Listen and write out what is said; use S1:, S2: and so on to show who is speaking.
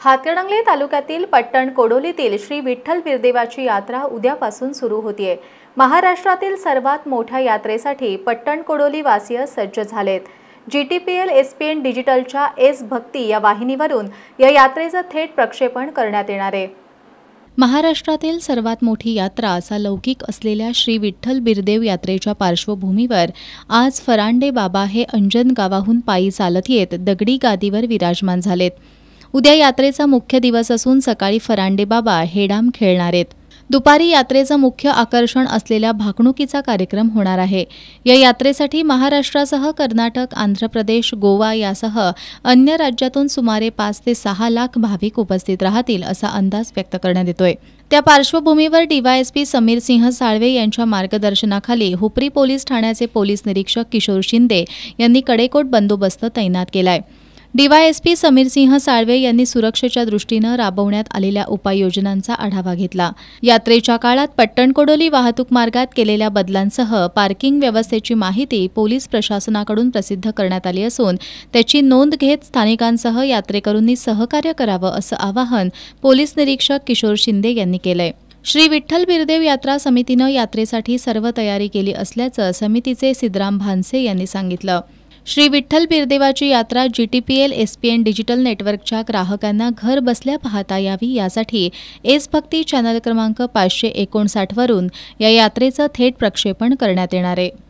S1: हातकणंगले तालुक्यातील पट्टण कोडोलीतील श्री विठ्ठल बिरदेवाची यात्रा उद्यापासून सुरू होतीये महाराष्ट्रातील सर्वात मोठ्या यात्रेसाठी पट्टण कोडोली वासीय सज्ज झालेत G T P L S P N डिजिटलच्या एस भक्ती या वाहिनीवरून या यात्रेचं थेट प्रक्षेपण करण्यात येणार आहे महाराष्ट्रातील सर्वात मोठी यात्रा असा लौकिक असलेल्या श्री विठ्ठल बिरदेव यात्रेच्या पार्श्वभूमीवर आज फरांडे बाबा हे अंजन गावाहून पायी चालत येत दगडी गादीवर विराजमान झालेत उद्या यात्रेचा मुख्य दिवस असून सकाळी फरांडे बाबा हेडाम खेळणार आहेत दुपारी यात्रेचं मुख्य आकर्षण असलेल्या भाकणुकीचा कार्यक्रम होणार आहे या यात्रेसाठी महाराष्ट्रासह कर्नाटक आंध्र प्रदेश गोवा यासह अन्य राज्यातून सुमारे पाच ते सहा लाख भाविक उपस्थित राहतील असा अंदाज व्यक्त करण्यात येतोय त्या पार्श्वभूमीवर डीवायएसपी समीर सिंह साळवे यांच्या मार्गदर्शनाखाली हुपरी पोलीस ठाण्याचे पोलीस निरीक्षक किशोर शिंदे यांनी कडेकोट बंदोबस्त तैनात केलाय डीवायएसपी समीरसिंह साळवे यांनी सुरक्षेच्या दृष्टीनं राबवण्यात आलेल्या उपाययोजनांचा आढावा घेतला यात्रेच्या काळात पट्टणकोडोली वाहतूक मार्गात केलेल्या बदलांसह पार्किंग व्यवस्थेची माहिती पोलीस प्रशासनाकडून प्रसिद्ध करण्यात आली असून त्याची नोंद घेत स्थानिकांसह यात्रेकरूंनी सहकार्य करावं असं आवाहन पोलीस निरीक्षक किशोर शिंदे यांनी केलंय श्री विठ्ठल बिरदेव यात्रा समितीनं यात्रेसाठी सर्व तयारी केली असल्याचं समितीचे सिद्धराम भानसे यांनी सांगितलं श्री विठ्ठल बिरदेवाची यात्रा G T P L S P N digital नेटवर्कच्या ग्राहकांना घर बसल्या पाहता यावी यासाठी एस भक्ती चॅनल क्रमांक पाचशे एकोणसाठवरून या यात्रेचं थेट प्रक्षेपण करण्यात येणार आहे